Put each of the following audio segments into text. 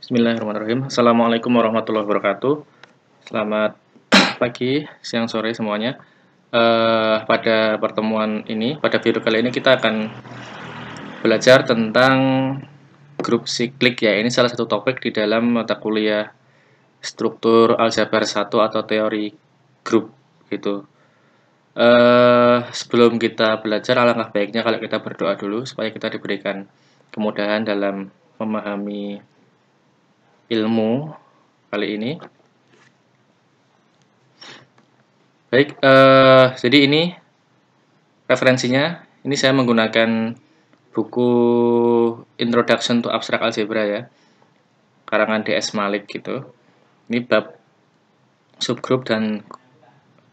Bismillahirrahmanirrahim. Assalamualaikum warahmatullahi wabarakatuh. Selamat pagi, siang, sore semuanya. Uh, pada pertemuan ini, pada video kali ini kita akan belajar tentang grup siklik ya. Ini salah satu topik di dalam mata kuliah struktur aljabar 1 atau teori grup gitu. Uh, sebelum kita belajar, alangkah baiknya kalau kita berdoa dulu supaya kita diberikan kemudahan dalam memahami ilmu kali ini. Baik, uh, jadi ini referensinya. Ini saya menggunakan buku Introduction to Abstract Algebra ya, karangan DS Malik gitu. Ini bab subgrup dan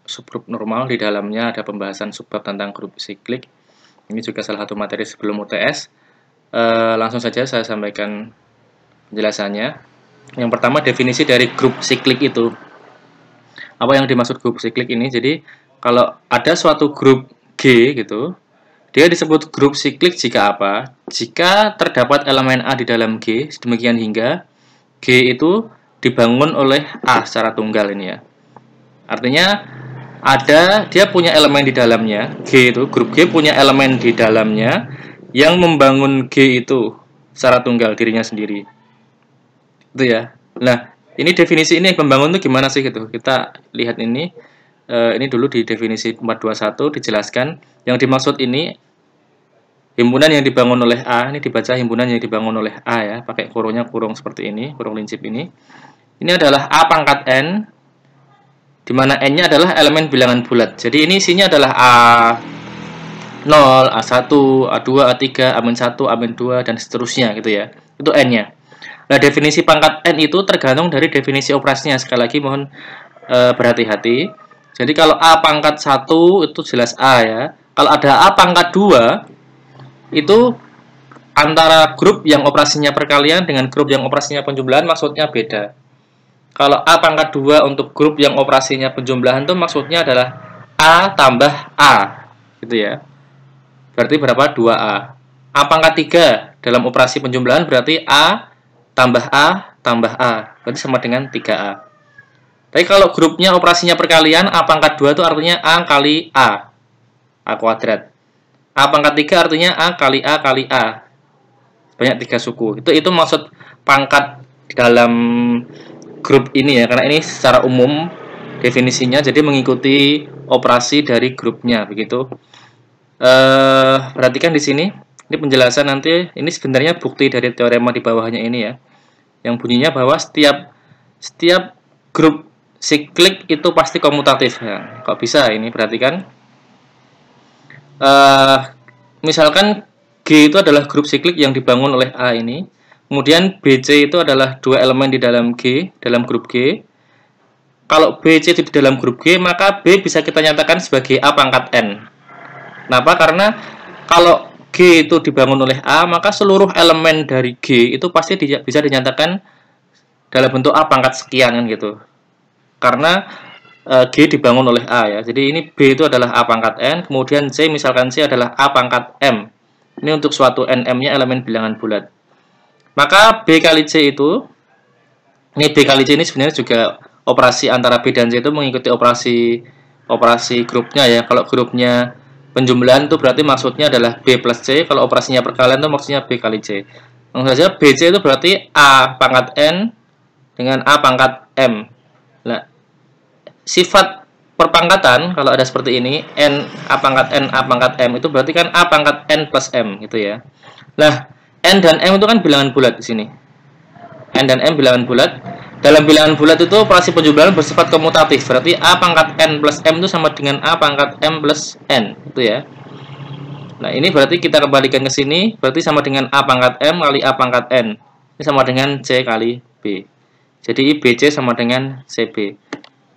subgrup normal di dalamnya ada pembahasan subbab tentang grup siklik. Ini juga salah satu materi sebelum UTS. Uh, eh, langsung saja saya sampaikan penjelasannya. Yang pertama definisi dari grup siklik itu. Apa yang dimaksud grup siklik ini? Jadi kalau ada suatu grup G gitu, dia disebut grup siklik jika apa? Jika terdapat elemen A di dalam G, demikian hingga G itu dibangun oleh A secara tunggal ini ya. Artinya ada dia punya elemen di dalamnya, G itu grup G punya elemen di dalamnya yang membangun G itu secara tunggal dirinya sendiri gitu ya. Nah, ini definisi ini pembangun tuh gimana sih gitu. Kita lihat ini. Uh, ini dulu di definisi 421 dijelaskan yang dimaksud ini himpunan yang dibangun oleh A ini dibaca himpunan yang dibangun oleh A ya pakai kurungnya kurung seperti ini kurung lincip ini ini adalah A pangkat N di mana N-nya adalah elemen bilangan bulat jadi ini isinya adalah A 0, A1, A2, A3, A-1, A-2 dan seterusnya gitu ya itu N-nya Nah, definisi pangkat N itu tergantung dari definisi operasinya. Sekali lagi mohon e, berhati-hati. Jadi kalau A pangkat 1 itu jelas A ya. Kalau ada A pangkat 2 itu antara grup yang operasinya perkalian dengan grup yang operasinya penjumlahan maksudnya beda. Kalau A pangkat 2 untuk grup yang operasinya penjumlahan itu maksudnya adalah A tambah A. Gitu ya. Berarti berapa? 2A. A pangkat 3 dalam operasi penjumlahan berarti A tambah A, tambah A. Berarti sama dengan 3A. Tapi kalau grupnya operasinya perkalian, A pangkat 2 itu artinya A kali A. A kuadrat. A pangkat 3 artinya A kali A kali A. Banyak tiga suku. Itu itu maksud pangkat dalam grup ini ya. Karena ini secara umum definisinya. Jadi mengikuti operasi dari grupnya. Begitu. Eh, perhatikan di sini. Ini penjelasan nanti, ini sebenarnya bukti dari teorema di bawahnya ini ya. Yang bunyinya bahwa setiap setiap grup siklik itu pasti komutatif. Ya, kok bisa ini? Perhatikan. Uh, eh, misalkan G itu adalah grup siklik yang dibangun oleh A ini. Kemudian BC itu adalah dua elemen di dalam G, dalam grup G kalau BC itu di dalam grup G, maka B bisa kita nyatakan sebagai A pangkat N. Kenapa? Karena kalau G itu dibangun oleh A, maka seluruh elemen dari G itu pasti di, bisa dinyatakan dalam bentuk A pangkat sekian kan gitu. Karena e, G dibangun oleh A ya. Jadi ini B itu adalah A pangkat N, kemudian C misalkan C adalah A pangkat M. Ini untuk suatu NM-nya elemen bilangan bulat. Maka B kali C itu, ini B kali C ini sebenarnya juga operasi antara B dan C itu mengikuti operasi operasi grupnya ya. Kalau grupnya Penjumlahan itu berarti maksudnya adalah B plus C. Kalau operasinya perkalian itu maksudnya B kali C. Langsung saja BC itu berarti A pangkat N dengan A pangkat M. Nah, sifat perpangkatan kalau ada seperti ini n a pangkat n a pangkat m itu berarti kan a pangkat n plus m gitu ya. Nah, n dan m itu kan bilangan bulat di sini. N dan M bilangan bulat. Dalam bilangan bulat itu operasi penjumlahan bersifat komutatif. Berarti A pangkat N plus M itu sama dengan A pangkat M plus N. Itu ya. Nah, ini berarti kita kembalikan ke sini. Berarti sama dengan A pangkat M kali A pangkat N. Ini sama dengan C kali B. Jadi IBC sama dengan CB.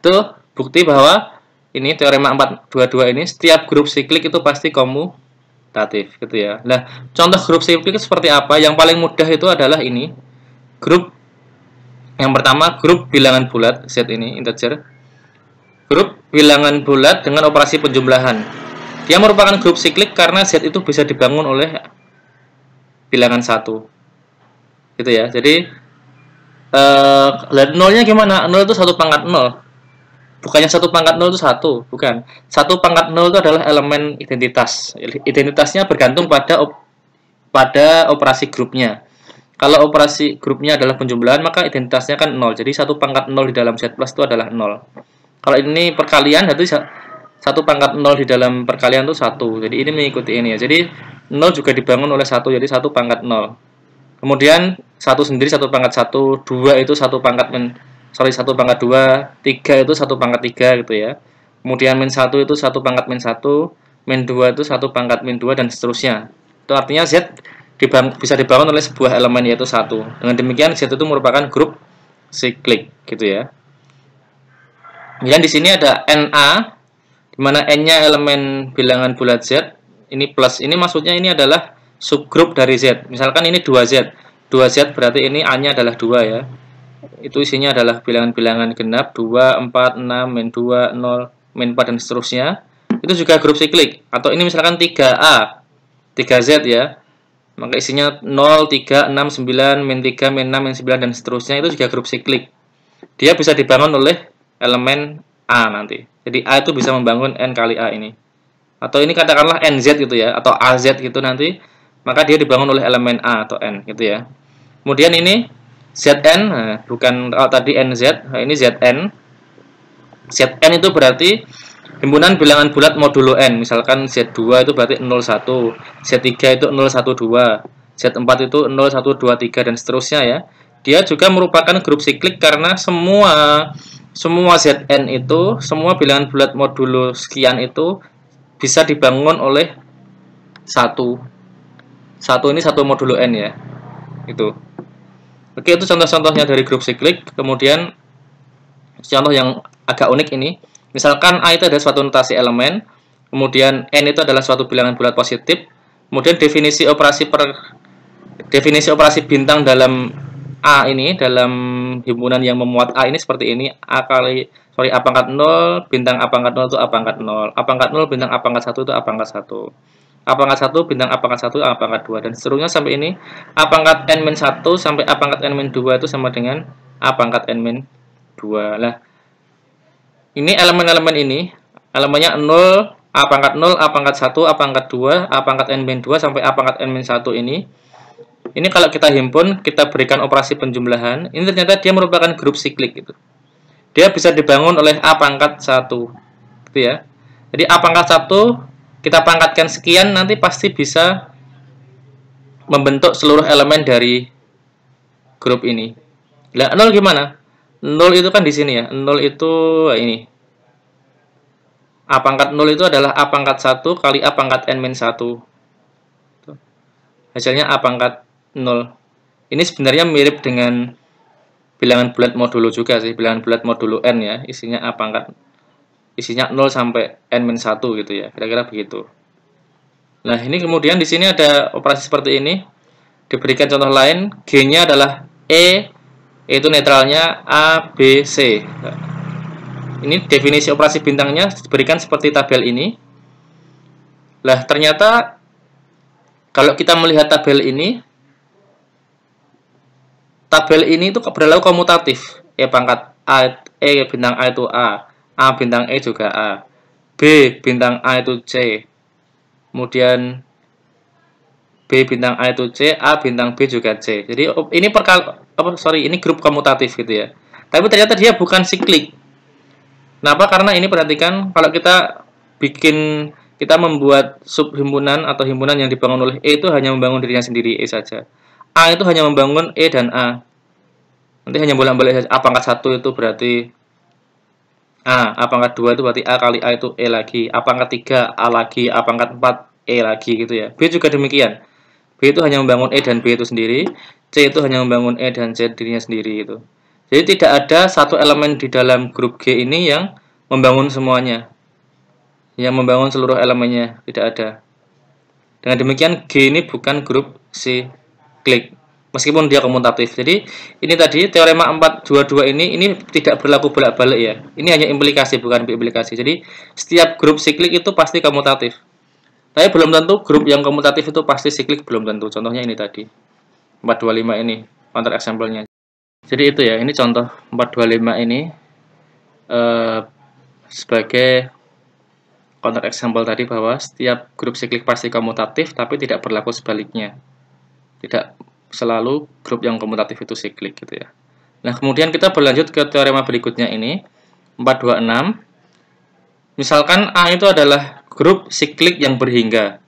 Itu bukti bahwa ini teorema 422 ini setiap grup siklik itu pasti komutatif gitu ya. Nah, contoh grup siklik seperti apa? Yang paling mudah itu adalah ini grup yang pertama grup bilangan bulat Z ini integer grup bilangan bulat dengan operasi penjumlahan dia merupakan grup siklik karena Z itu bisa dibangun oleh bilangan satu gitu ya jadi uh, nolnya gimana nol itu satu pangkat nol bukannya satu pangkat nol itu satu bukan satu pangkat nol itu adalah elemen identitas identitasnya bergantung pada op pada operasi grupnya kalau operasi grupnya adalah penjumlahan, maka identitasnya kan 0. Jadi satu pangkat 0 di dalam Z plus itu adalah 0. Kalau ini perkalian, berarti satu pangkat 0 di dalam perkalian itu 1. Jadi ini mengikuti ini ya. Jadi 0 juga dibangun oleh 1, jadi satu pangkat 0. Kemudian satu sendiri satu pangkat 1, 2 itu satu pangkat men sorry satu pangkat 2, 3 itu satu pangkat 3 gitu ya. Kemudian min satu itu satu pangkat min satu, min dua itu satu pangkat min dua dan seterusnya. Itu artinya Z dibang bisa dibangun oleh sebuah elemen yaitu satu. Dengan demikian Z itu merupakan grup siklik gitu ya. Kemudian di sini ada NA di mana N-nya elemen bilangan bulat Z. Ini plus ini maksudnya ini adalah subgrup dari Z. Misalkan ini 2Z. 2Z berarti ini A-nya adalah 2 ya. Itu isinya adalah bilangan-bilangan genap 2, 4, 6, min 2, 0, min 4 dan seterusnya. Itu juga grup siklik atau ini misalkan 3A, 3Z ya maka isinya 0, 3, 6, 9, min 3, min 6, min 9, dan seterusnya itu juga grup siklik. Dia bisa dibangun oleh elemen A nanti. Jadi A itu bisa membangun N kali A ini. Atau ini katakanlah NZ gitu ya, atau AZ gitu nanti, maka dia dibangun oleh elemen A atau N gitu ya. Kemudian ini ZN, nah, bukan oh, tadi NZ, nah, ini ZN. ZN itu berarti Himpunan bilangan bulat modulo N, misalkan Z2 itu berarti 01, Z3 itu 012, Z4 itu 0123, dan seterusnya ya. Dia juga merupakan grup siklik karena semua semua Zn itu, semua bilangan bulat modulo sekian itu bisa dibangun oleh satu. Satu ini satu modulo N ya. Itu. Oke, itu contoh-contohnya dari grup siklik. Kemudian contoh yang agak unik ini Misalkan A itu adalah suatu notasi elemen, kemudian N itu adalah suatu bilangan bulat positif, kemudian definisi operasi per definisi operasi bintang dalam A ini dalam himpunan yang memuat A ini seperti ini A kali sorry A pangkat 0 bintang A pangkat 0 itu A pangkat 0 A pangkat 0 bintang A pangkat 1 itu A pangkat 1 A pangkat 1 bintang A pangkat 1 A pangkat 2 dan seterusnya sampai ini A pangkat N-1 sampai A pangkat N-2 itu sama dengan A pangkat N-2 lah ini elemen-elemen ini elemennya 0 A pangkat 0, A pangkat 1, A pangkat 2, A pangkat N-2 sampai A pangkat N-1 ini. Ini kalau kita himpun, kita berikan operasi penjumlahan, ini ternyata dia merupakan grup siklik gitu. Dia bisa dibangun oleh A pangkat 1. Gitu ya. Jadi A pangkat 1 kita pangkatkan sekian nanti pasti bisa membentuk seluruh elemen dari grup ini. Nah, 0 gimana? 0 itu kan di sini ya. 0 itu ini. A pangkat 0 itu adalah A pangkat 1 kali A pangkat N min 1. Hasilnya A pangkat 0. Ini sebenarnya mirip dengan bilangan bulat modulo juga sih. Bilangan bulat modulo N ya. Isinya A pangkat isinya 0 sampai N min 1 gitu ya. Kira-kira begitu. Nah, ini kemudian di sini ada operasi seperti ini. Diberikan contoh lain, G-nya adalah E yaitu netralnya ABC. Ini definisi operasi bintangnya diberikan seperti tabel ini. Lah, ternyata kalau kita melihat tabel ini, tabel ini itu berlaku komutatif. E pangkat A, E bintang A itu A, A bintang E juga A, B bintang A itu C, kemudian B bintang A itu C, A bintang B juga C. Jadi ini apa sorry ini grup komutatif gitu ya tapi ternyata dia bukan siklik kenapa karena ini perhatikan kalau kita bikin kita membuat subhimpunan atau himpunan yang dibangun oleh E itu hanya membangun dirinya sendiri E saja A itu hanya membangun E dan A nanti hanya bolak-balik saja A pangkat satu itu berarti A, A pangkat 2 itu berarti A kali A itu E lagi, A pangkat 3 A lagi, A pangkat 4 E lagi gitu ya. B juga demikian. B itu hanya membangun E dan B itu sendiri. C itu hanya membangun E dan Z dirinya sendiri itu. Jadi tidak ada satu elemen di dalam grup G ini yang membangun semuanya. Yang membangun seluruh elemennya, tidak ada. Dengan demikian G ini bukan grup C klik. Meskipun dia komutatif. Jadi ini tadi teorema 422 ini ini tidak berlaku bolak-balik ya. Ini hanya implikasi bukan implikasi. Jadi setiap grup siklik itu pasti komutatif. Tapi belum tentu grup yang komutatif itu pasti siklik belum tentu. Contohnya ini tadi. 425 ini counter example-nya. Jadi itu ya, ini contoh 425 ini eh, sebagai counter example tadi bahwa setiap grup siklik pasti komutatif tapi tidak berlaku sebaliknya. Tidak selalu grup yang komutatif itu siklik gitu ya. Nah, kemudian kita berlanjut ke teorema berikutnya ini 426. Misalkan A itu adalah grup siklik yang berhingga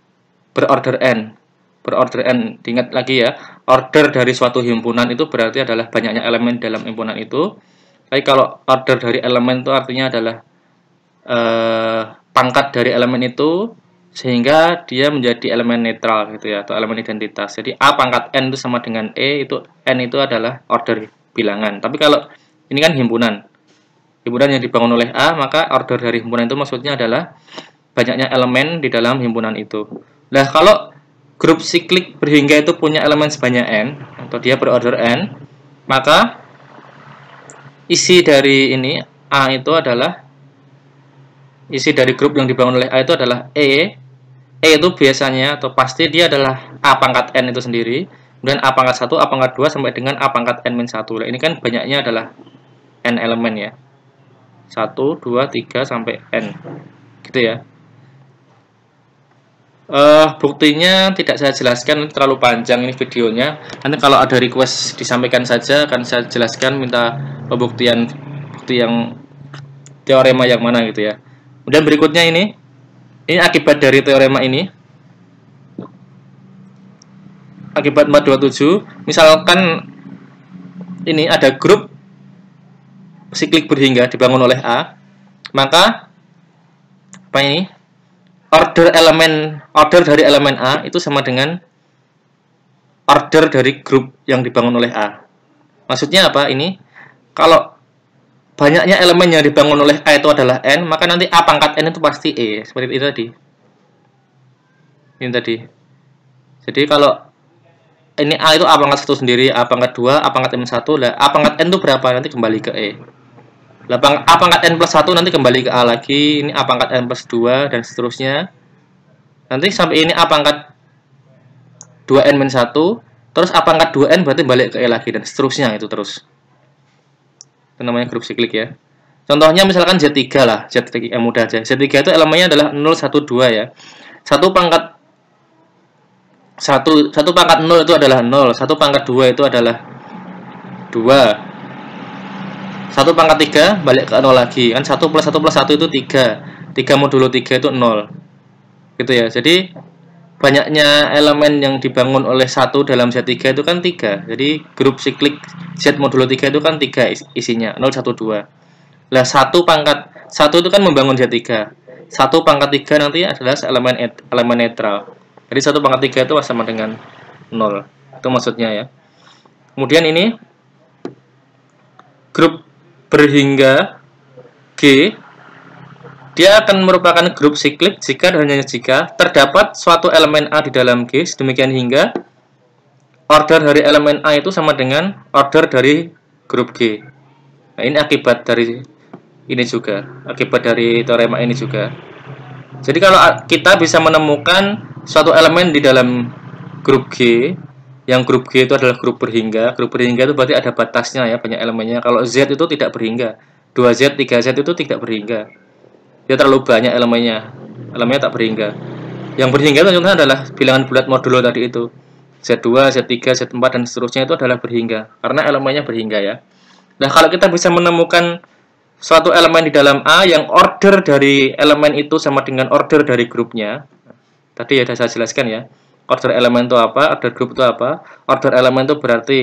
berorder n berorder n eh, ingat lagi ya order dari suatu himpunan itu berarti adalah banyaknya elemen dalam himpunan itu tapi kalau order dari elemen itu artinya adalah eh, pangkat dari elemen itu sehingga dia menjadi elemen netral gitu ya atau elemen identitas jadi a pangkat n itu sama dengan e itu n itu adalah order bilangan tapi kalau ini kan himpunan himpunan yang dibangun oleh a maka order dari himpunan itu maksudnya adalah banyaknya elemen di dalam himpunan itu nah kalau grup siklik berhingga itu punya elemen sebanyak n atau dia berorder n, maka isi dari ini A itu adalah isi dari grup yang dibangun oleh A itu adalah E. E itu biasanya atau pasti dia adalah A pangkat n itu sendiri, kemudian A pangkat 1, A pangkat 2 sampai dengan A pangkat n-1. Nah, ini kan banyaknya adalah n elemen ya. 1, 2, 3 sampai n. Gitu ya. Uh, buktinya tidak saya jelaskan terlalu panjang ini videonya. Nanti kalau ada request disampaikan saja akan saya jelaskan minta pembuktian bukti yang teorema yang mana gitu ya. Kemudian berikutnya ini ini akibat dari teorema ini. Akibat 427, misalkan ini ada grup siklik berhingga dibangun oleh A, maka apa ini? order elemen order dari elemen A itu sama dengan order dari grup yang dibangun oleh A. Maksudnya apa ini? Kalau banyaknya elemen yang dibangun oleh A itu adalah N, maka nanti A pangkat N itu pasti E, seperti itu tadi. Ini tadi. Jadi kalau ini A itu A pangkat 1 sendiri, A pangkat 2, A pangkat M1, A pangkat N itu berapa? Nanti kembali ke E. Lapang, A pangkat N plus 1 nanti kembali ke A lagi. Ini A pangkat N plus 2 dan seterusnya. Nanti sampai ini A pangkat 2N minus 1. Terus A pangkat 2N berarti balik ke E lagi dan seterusnya itu terus. Itu namanya grup siklik ya. Contohnya misalkan Z3 lah. Z3 yang eh, mudah aja. Z3 itu elemennya adalah 0, 1, 2 ya. 1 pangkat 1, 1 pangkat 0 itu adalah 0. 1 pangkat 2 itu adalah 2. 1 pangkat 3 balik ke 0 lagi kan 1 plus 1 plus 1 itu 3 3 modulo 3 itu 0 gitu ya jadi banyaknya elemen yang dibangun oleh 1 dalam Z3 itu kan 3 jadi grup siklik Z modulo 3 itu kan 3 isinya 0, 1, 2 lah 1 pangkat 1 itu kan membangun Z3 1 pangkat 3 nanti adalah elemen et, elemen netral jadi 1 pangkat 3 itu sama dengan 0 itu maksudnya ya kemudian ini grup berhingga G dia akan merupakan grup siklik jika dan hanya jika terdapat suatu elemen A di dalam G sedemikian hingga order dari elemen A itu sama dengan order dari grup G. Nah, ini akibat dari ini juga, akibat dari teorema ini juga. Jadi kalau kita bisa menemukan suatu elemen di dalam grup G yang grup G itu adalah grup berhingga. Grup berhingga itu berarti ada batasnya ya, banyak elemennya. Kalau Z itu tidak berhingga. 2Z, 3Z itu tidak berhingga. Dia terlalu banyak elemennya. Elemennya tak berhingga. Yang berhingga itu contohnya adalah bilangan bulat modulo tadi itu. Z2, Z3, Z4, dan seterusnya itu adalah berhingga. Karena elemennya berhingga ya. Nah, kalau kita bisa menemukan suatu elemen di dalam A yang order dari elemen itu sama dengan order dari grupnya. Tadi ya sudah saya jelaskan ya order elemen itu apa, order group itu apa. Order elemen itu berarti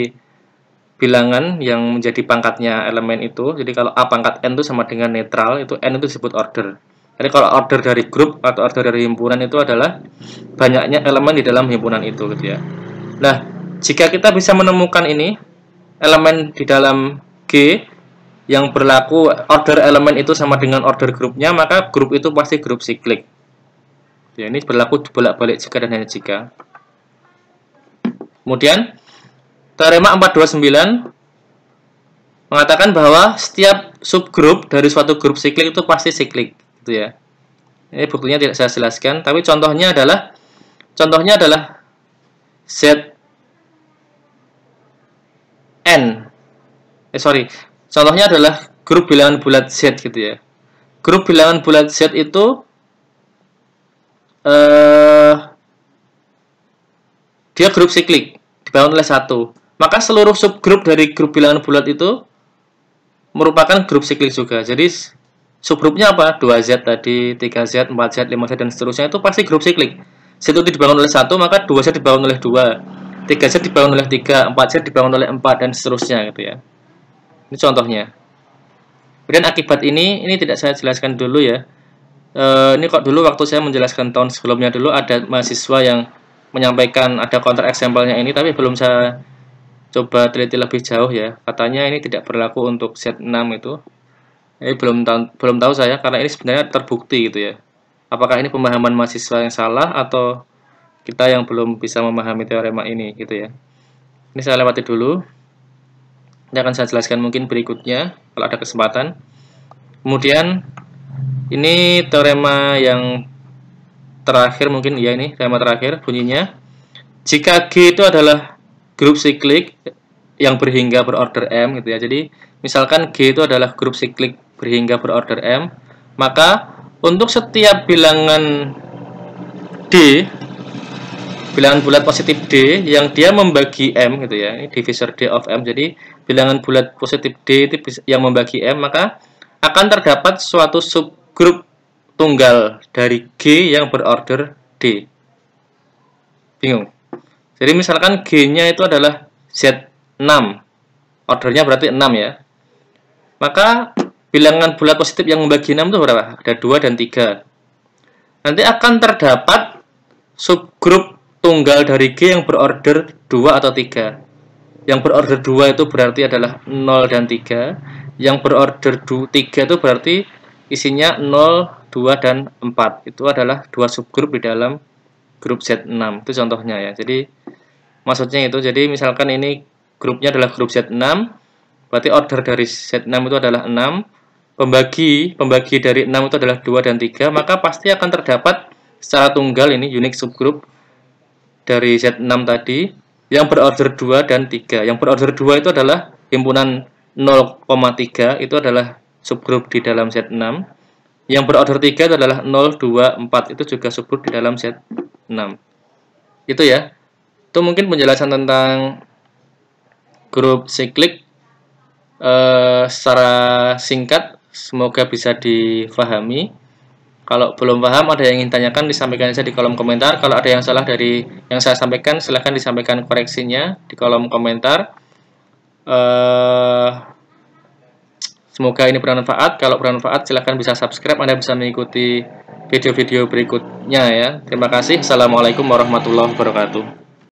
bilangan yang menjadi pangkatnya elemen itu. Jadi kalau A pangkat N itu sama dengan netral, itu N itu disebut order. Jadi kalau order dari grup atau order dari himpunan itu adalah banyaknya elemen di dalam himpunan itu gitu ya. Nah, jika kita bisa menemukan ini elemen di dalam G yang berlaku order elemen itu sama dengan order grupnya, maka grup itu pasti grup siklik ya, ini berlaku bolak-balik jika dan hanya jika kemudian teorema 429 mengatakan bahwa setiap subgrup dari suatu grup siklik itu pasti siklik gitu ya ini buktinya tidak saya jelaskan tapi contohnya adalah contohnya adalah Z N eh sorry contohnya adalah grup bilangan bulat Z gitu ya grup bilangan bulat Z itu uh, dia grup siklik dibangun oleh satu. Maka seluruh subgrup dari grup bilangan bulat itu merupakan grup siklik juga. Jadi subgrupnya apa? 2Z tadi, 3Z, 4Z, 5Z, dan seterusnya itu pasti grup siklik. Situ dibangun oleh satu, maka 2Z dibangun oleh dua, 3Z dibangun oleh tiga, 4Z dibangun oleh empat dan seterusnya gitu ya. Ini contohnya. Kemudian akibat ini, ini tidak saya jelaskan dulu ya e, ini kok dulu waktu saya menjelaskan tahun sebelumnya dulu ada mahasiswa yang menyampaikan ada counter example-nya ini tapi belum saya coba teliti lebih jauh ya. Katanya ini tidak berlaku untuk set 6 itu. Ini belum tahu, belum tahu saya karena ini sebenarnya terbukti gitu ya. Apakah ini pemahaman mahasiswa yang salah atau kita yang belum bisa memahami teorema ini gitu ya. Ini saya lewati dulu. Ini akan saya jelaskan mungkin berikutnya kalau ada kesempatan. Kemudian ini teorema yang terakhir mungkin ya ini teorema terakhir bunyinya jika G itu adalah grup siklik yang berhingga berorder M gitu ya. Jadi misalkan G itu adalah grup siklik berhingga berorder M, maka untuk setiap bilangan D bilangan bulat positif D yang dia membagi M gitu ya. Ini divisor D of M. Jadi bilangan bulat positif D itu yang membagi M maka akan terdapat suatu sub grup tunggal dari G yang berorder D. Bingung. Jadi misalkan G-nya itu adalah Z6. Ordernya berarti 6 ya. Maka bilangan bulat positif yang membagi 6 itu berapa? Ada 2 dan 3. Nanti akan terdapat subgrup tunggal dari G yang berorder 2 atau 3. Yang berorder 2 itu berarti adalah 0 dan 3. Yang berorder 3 itu berarti isinya 0, 2, dan 4. Itu adalah dua subgrup di dalam grup Z6. Itu contohnya ya. Jadi maksudnya itu, jadi misalkan ini grupnya adalah grup Z6, berarti order dari Z6 itu adalah 6. Pembagi, pembagi dari 6 itu adalah 2 dan 3, maka pasti akan terdapat secara tunggal ini unique subgrup dari Z6 tadi yang berorder 2 dan 3. Yang berorder 2 itu adalah himpunan 0,3 itu adalah subgrup di dalam Z6 yang berorder 3 adalah 0, 2, 4 itu juga subgrup di dalam Z6 itu ya itu mungkin penjelasan tentang grup siklik eh, secara singkat semoga bisa difahami kalau belum paham ada yang ingin tanyakan disampaikan saja di kolom komentar kalau ada yang salah dari yang saya sampaikan silahkan disampaikan koreksinya di kolom komentar eh, Semoga ini bermanfaat. Kalau bermanfaat, silahkan bisa subscribe. Anda bisa mengikuti video-video berikutnya ya. Terima kasih. Assalamualaikum warahmatullahi wabarakatuh.